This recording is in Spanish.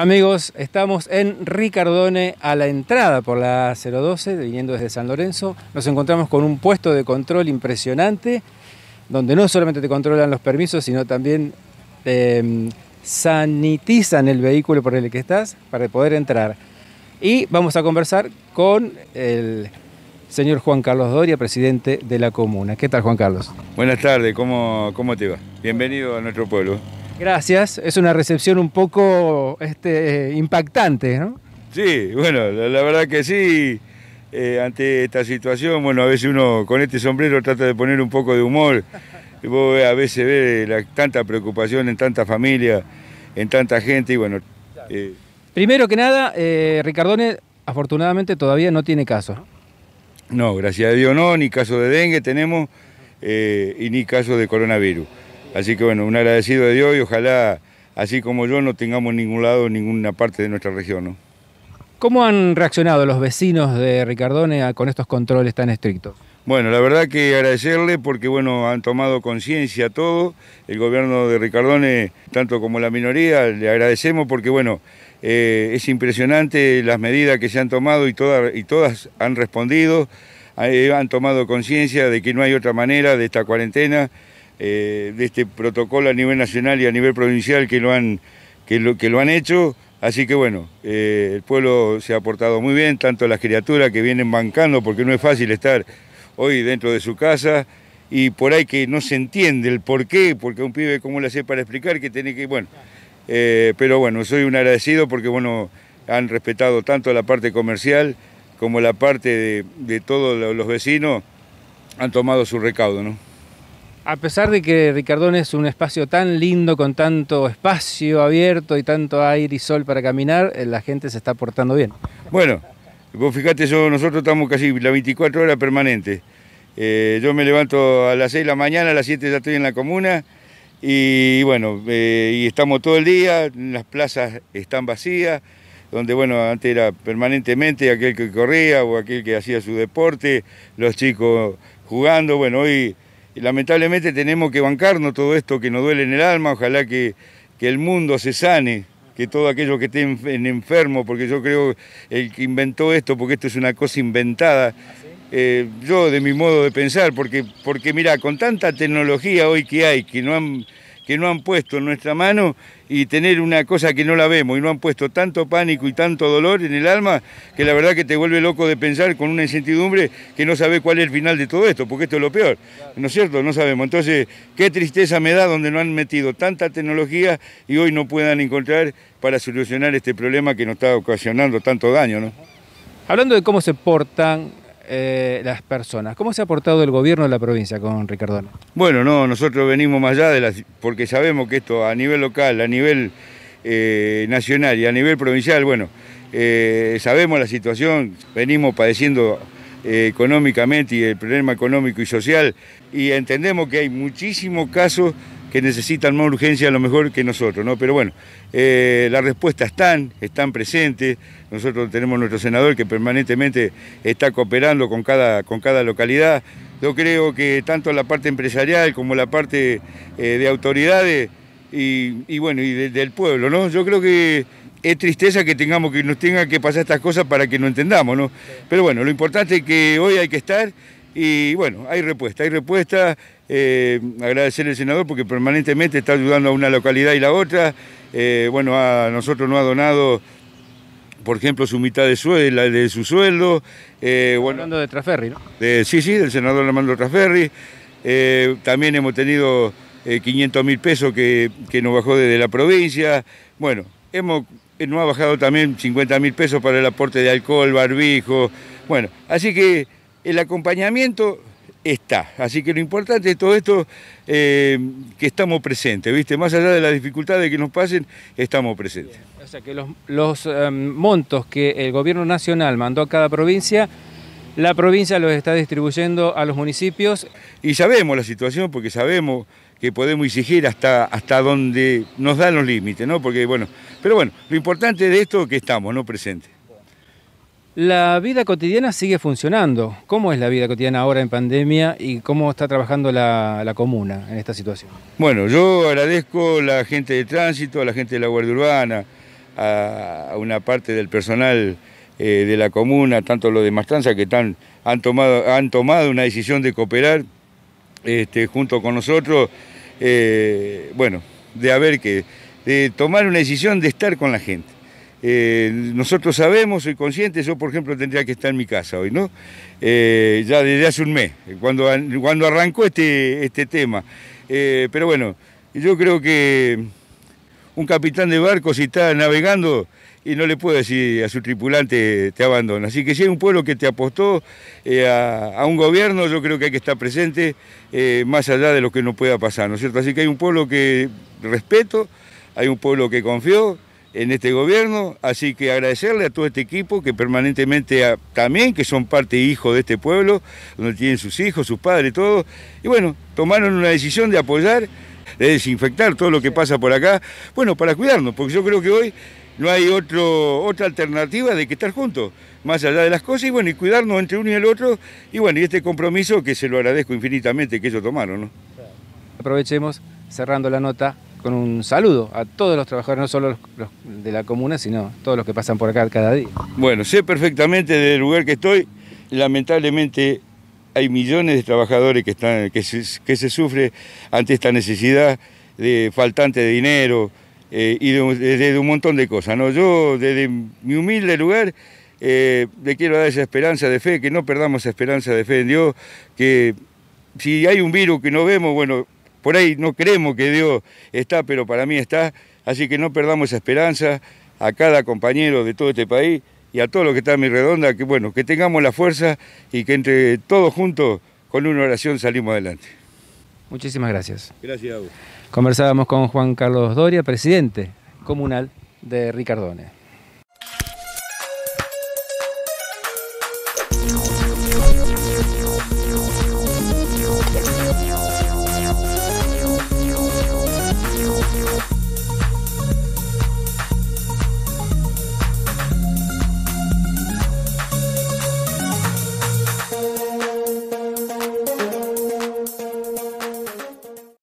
Amigos, estamos en Ricardone a la entrada por la 012, viniendo desde San Lorenzo. Nos encontramos con un puesto de control impresionante, donde no solamente te controlan los permisos, sino también em, sanitizan el vehículo por el que estás para poder entrar. Y vamos a conversar con el señor Juan Carlos Doria, presidente de la comuna. ¿Qué tal, Juan Carlos? Buenas tardes, ¿cómo, cómo te va? Bienvenido a nuestro pueblo. Gracias, es una recepción un poco este, impactante, ¿no? Sí, bueno, la, verdad que sí, eh, ante esta situación, bueno, a veces uno con este sombrero trata de poner un poco de humor, vos a veces ve la, tanta preocupación en tanta familia, en tanta gente, y bueno... Eh, Primero que nada, eh, Ricardone afortunadamente todavía no tiene caso. No, gracias a Dios no, ni caso de dengue tenemos, y ni caso de coronavirus. Así que bueno, un agradecido de Dios y ojalá, así como yo, no tengamos ningún lado, ninguna parte de nuestra región. ¿no? ¿Cómo han reaccionado los vecinos de Ricardone con estos controles tan estrictos? Bueno, la verdad que agradecerle porque bueno, han tomado conciencia todo. El gobierno de Ricardone, tanto como la minoría, le agradecemos porque bueno, eh, es impresionante las medidas que se han tomado y, todas, y todas han respondido, eh, han tomado conciencia de que no hay otra manera de esta cuarentena eh, de este protocolo a nivel nacional y a nivel provincial que lo han, que lo, que lo han hecho. Así que bueno, eh, el pueblo se ha portado muy bien, tanto las criaturas que vienen bancando, porque no es fácil estar hoy dentro de su casa y por ahí que no se entiende el por qué, porque un pibe cómo le hace para explicar que tiene que, bueno, eh, pero bueno, soy un agradecido porque bueno, han respetado tanto la parte comercial como la parte de, de todos los vecinos, han tomado su recaudo, ¿no? a pesar de que Ricardón es un espacio tan lindo, con tanto espacio abierto y tanto aire y sol para caminar, eh, la gente se está portando bien. Bueno, vos fijate, nosotros estamos casi las 24 horas permanentes. Eh, yo me levanto a las 6 de la mañana, a las 7 ya estoy en la comuna y bueno, eh, y estamos todo el día, las plazas están vacías, donde bueno, antes era permanentemente aquel que corría o aquel que hacía su deporte, los chicos jugando, bueno, hoy lamentablemente tenemos que bancarnos todo esto que nos duele en el alma, ojalá que, que el mundo se sane, que todo aquello que esté enfermo, porque yo creo el que inventó esto, porque esto es una cosa inventada, eh, yo de mi modo de pensar, porque, porque mira, con tanta tecnología hoy que hay, que no han que no han puesto en nuestra mano y tener una cosa que no la vemos y no han puesto tanto pánico y tanto dolor en el alma que la verdad que te vuelve loco de pensar con una incertidumbre que no sabe cuál es el final de todo esto, porque esto es lo peor, ¿no es cierto? No sabemos. Entonces, qué tristeza me da donde no han metido tanta tecnología y hoy no puedan encontrar para solucionar este problema que nos está ocasionando tanto daño, ¿no? Hablando de cómo se portan eh, las personas. ¿Cómo se ha portado el gobierno de la provincia con Ricardo Bueno, no, nosotros venimos más allá de las. porque sabemos que esto a nivel local, a nivel eh, nacional y a nivel provincial, bueno, eh, sabemos la situación, venimos padeciendo económicamente y el problema económico y social, y entendemos que hay muchísimos casos que necesitan más urgencia a lo mejor que nosotros, ¿no? Pero bueno, eh, las respuestas están, están presentes. Nosotros tenemos nuestro senador que permanentemente está cooperando con cada, con cada localidad. Yo creo que tanto la parte empresarial como la parte eh, de autoridades y, bueno, y del pueblo, ¿no? Yo creo que es tristeza que tengamos que nos tengan que pasar estas cosas para que no entendamos, ¿no? Pero bueno, lo importante es que hoy hay que estar y bueno, hay respuesta, hay respuesta. Eh, agradecer al senador porque permanentemente está ayudando a una localidad y la otra. Eh, bueno, a nosotros nos ha donado, por ejemplo, su mitad de, de su sueldo. Eh, hablando de Traferri, ¿no? sí, sí, del senador Armando Traferri. Eh, también hemos tenido 500 mil pesos que, nos bajó desde la provincia. Bueno, hemos ha bajado también 50 mil pesos para el aporte de alcohol, barbijo. Bueno, así que el acompañamiento está. Así que lo importante de todo esto eh, que estamos presentes, ¿viste? Más allá de las dificultades que nos pasen, estamos presentes. O sea que los, em, montos que el gobierno nacional mandó a cada provincia, la provincia los está distribuyendo a los municipios. Y sabemos la situación porque sabemos que podemos exigir hasta, hasta donde nos dan los límites, ¿no? Porque, bueno, pero bueno, lo importante de esto es que estamos, ¿no? Presentes. La vida cotidiana sigue funcionando. ¿Cómo es la vida cotidiana ahora en pandemia y cómo está trabajando la, comuna en esta situación? Bueno, yo agradezco a la gente de tránsito, a la gente de la Guardia Urbana, a, una parte del personal eh, de la comuna, tanto los de Mastanza que han, tomado, han tomado una decisión de cooperar este, junto con nosotros. Eh, bueno, de haber que, de tomar una decisión de estar con la gente. Eh, nosotros sabemos, soy consciente, yo por ejemplo tendría que estar en mi casa hoy, ¿no? Eh, ya desde hace un mes, cuando, cuando arrancó este, este tema. Eh, pero bueno, yo creo que un capitán de barco si está navegando y no le puede decir a su tripulante te abandona. Así que si hay un pueblo que te apostó a, un gobierno, yo creo que hay que estar presente más allá de lo que no pueda pasar, ¿no es cierto? Así que hay un pueblo que respeto, hay un pueblo que confió, en este gobierno, así que agradecerle a todo este equipo que permanentemente también, que son parte e hijo de este pueblo, donde tienen sus hijos, sus padres, todo, y bueno, tomaron una decisión de apoyar, de desinfectar todo lo que pasa por acá, bueno, para cuidarnos, porque yo creo que hoy no hay otro, otra alternativa de que estar juntos, más allá de las cosas, y bueno, y cuidarnos entre uno y el otro, y bueno, y este compromiso que se lo agradezco infinitamente que ellos tomaron, ¿no? Aprovechemos cerrando la nota con un saludo a todos los trabajadores, no solo los, de la comuna, sino todos los que pasan por acá cada día. Bueno, sé perfectamente del lugar que estoy, lamentablemente hay millones de trabajadores que, están, que, se, que sufre ante esta necesidad de faltante de dinero eh, y de, un montón de cosas. ¿no? Yo, desde mi humilde lugar, eh, le quiero dar esa esperanza de fe, que no perdamos esa esperanza de fe en Dios, que si hay un virus que no vemos, bueno, por ahí no creemos que Dios está, pero para mí está. Así que no perdamos esa esperanza a cada compañero de todo este país y a todos los que están en mi redonda, que bueno, que tengamos la fuerza y que entre todos juntos, con una oración, salimos adelante. Muchísimas gracias. Gracias a Conversábamos con Juan Carlos Doria, presidente comunal de Ricardones.